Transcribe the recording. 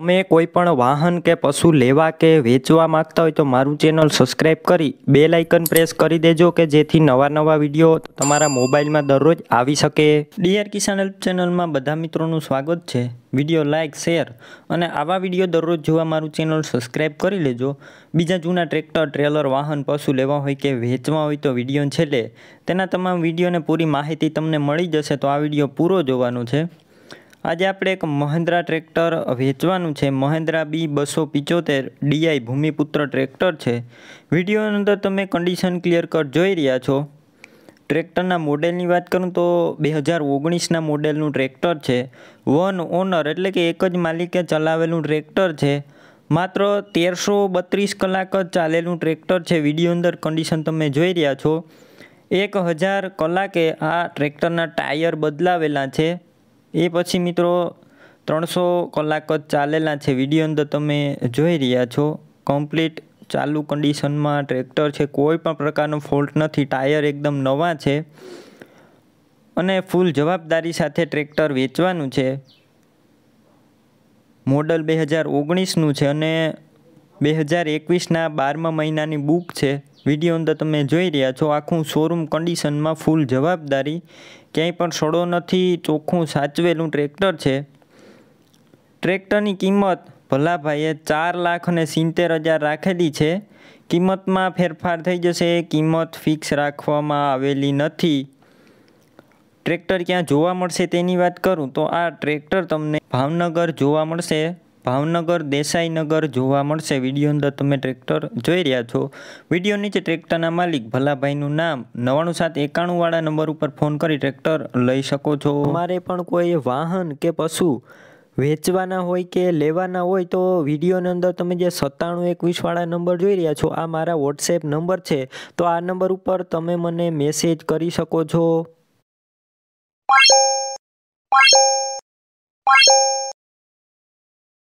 તમે કોઈ પણ વાહન કે પશુ લેવા કે વેચવા માંગતા હોય તો મારું ચેનલ સબસ્ક્રાઈબ કરી બે લાઇકન પ્રેસ કરી દેજો કે જેથી નવા નવા વિડીયો તમારા મોબાઈલમાં દરરોજ આવી શકે ડીઆર કિસાન હેલ્પ ચેનલમાં બધા મિત્રોનું સ્વાગત છે વિડીયો લાઇક શેર અને આવા વિડીયો દરરોજ જોવા મારું ચેનલ સબસ્ક્રાઈબ કરી લેજો બીજા જૂના ટ્રેક્ટર ટ્રેલર વાહન પશુ લેવા હોય કે વેચવા હોય તો વિડીયો છેલ્લે તેના તમામ વિડીયોને પૂરી માહિતી તમને મળી જશે તો આ વિડીયો પૂરો જોવાનો છે આજે આપણે એક મહિન્દ્રા ટ્રેક્ટર વેચવાનું છે મહેન્દ્રા બી બસો પિચોતેર ડીઆઈ ભૂમિપુત્ર ટ્રેક્ટર છે વિડીયોની અંદર તમે કન્ડિશન ક્લિયર કટ જોઈ રહ્યા છો ટ્રેક્ટરના મોડેલની વાત કરું તો બે હજાર ઓગણીસના મોડેલનું ટ્રેક્ટર છે વન ઓનર એટલે કે એક જ માલિકે ચલાવેલું ટ્રેક્ટર છે માત્ર તેરસો બત્રીસ કલાક જ ચાલેલું ટ્રેક્ટર છે વિડીયો અંદર કન્ડિશન તમે જોઈ રહ્યા છો એક હજાર કલાકે આ ટ્રેક્ટરના ટાયર બદલાવેલા છે એ પછી મિત્રો ત્રણસો કલાક જ ચાલેલા છે વિડીયો અંદર તમે જોઈ રહ્યા છો કમ્પ્લીટ ચાલુ કન્ડિશનમાં ટ્રેક્ટર છે કોઈ પણ પ્રકારનો ફોલ્ટ નથી ટાયર એકદમ નવા છે અને ફૂલ જવાબદારી સાથે ટ્રેક્ટર વેચવાનું છે મોડલ બે હજાર ઓગણીસનું છે અને બે હજાર એકવીસના બારમા મહિનાની બુક છે વિડીયો અંદર તમે જોઈ રહ્યા છો આખું શોરૂમ કન્ડિશનમાં ફૂલ જવાબદારી ક્યાંય પણ સડો નથી ચોખ્ખું સાચવેલું ટ્રેક્ટર છે ટ્રેક્ટરની કિંમત ભલાભાઈએ ચાર લાખ અને સિત્તેર હજાર રાખેલી છે કિંમતમાં ફેરફાર થઈ જશે કિંમત ફિક્સ રાખવામાં આવેલી નથી ટ્રેક્ટર ક્યાં જોવા મળશે તેની વાત કરું તો આ ટ્રેક્ટર તમને ભાવનગર જોવા મળશે ભાવનગર દેસાઈનગર જોવા મળશે વિડીયો અંદર તમે ટ્રેક્ટર જોઈ રહ્યા છો વિડીયો નીચે ટ્રેક્ટરના માલિક ભલાભાઈનું નામ નવાણું સાત એકાણુંવાળા નંબર ઉપર ફોન કરી ટ્રેક્ટર લઈ શકો છો તમારે પણ કોઈ વાહન કે પશુ વેચવાના હોય કે લેવાના હોય તો વિડીયોની અંદર તમે જે સત્તાણું એકવીસવાળા નંબર જોઈ રહ્યા છો આ મારા વોટ્સએપ નંબર છે તો આ નંબર ઉપર તમે મને મેસેજ કરી શકો છો